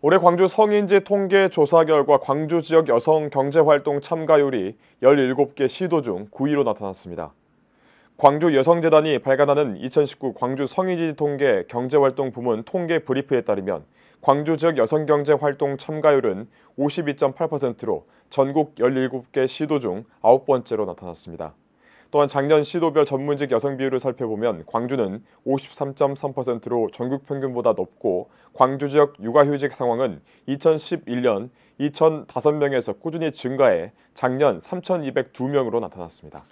올해 광주 성인지 통계 조사 결과 광주 지역 여성 경제활동 참가율이 17개 시도 중 9위로 나타났습니다. 광주 여성재단이 발간하는 2019 광주 성인지 통계 경제활동 부문 통계 브리프에 따르면 광주 지역 여성경제활동 참가율은 52.8%로 전국 17개 시도 중 9번째로 나타났습니다. 또한 작년 시도별 전문직 여성 비율을 살펴보면 광주는 53.3%로 전국 평균보다 높고 광주 지역 육아휴직 상황은 2011년 2,005명에서 꾸준히 증가해 작년 3,202명으로 나타났습니다.